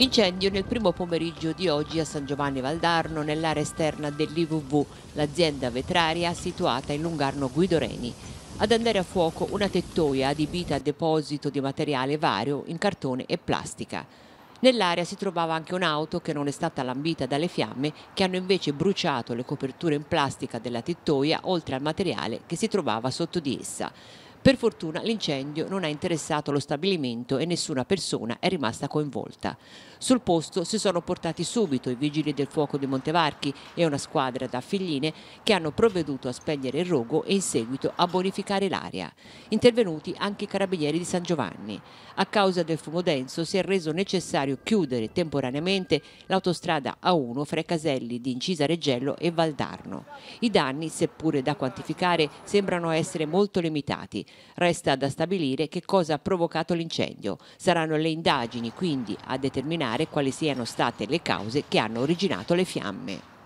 Incendio nel primo pomeriggio di oggi a San Giovanni Valdarno nell'area esterna dell'IVV, l'azienda vetraria situata in Lungarno Guidoreni. Ad andare a fuoco una tettoia adibita a deposito di materiale vario in cartone e plastica. Nell'area si trovava anche un'auto che non è stata lambita dalle fiamme che hanno invece bruciato le coperture in plastica della tettoia oltre al materiale che si trovava sotto di essa. Per fortuna l'incendio non ha interessato lo stabilimento e nessuna persona è rimasta coinvolta. Sul posto si sono portati subito i vigili del fuoco di Montevarchi e una squadra da figline che hanno provveduto a spegnere il rogo e in seguito a bonificare l'area. Intervenuti anche i carabinieri di San Giovanni. A causa del fumo denso si è reso necessario chiudere temporaneamente l'autostrada A1 fra i caselli di Incisa Reggello e Valdarno. I danni, seppure da quantificare, sembrano essere molto limitati. Resta da stabilire che cosa ha provocato l'incendio. Saranno le indagini quindi a determinare quali siano state le cause che hanno originato le fiamme.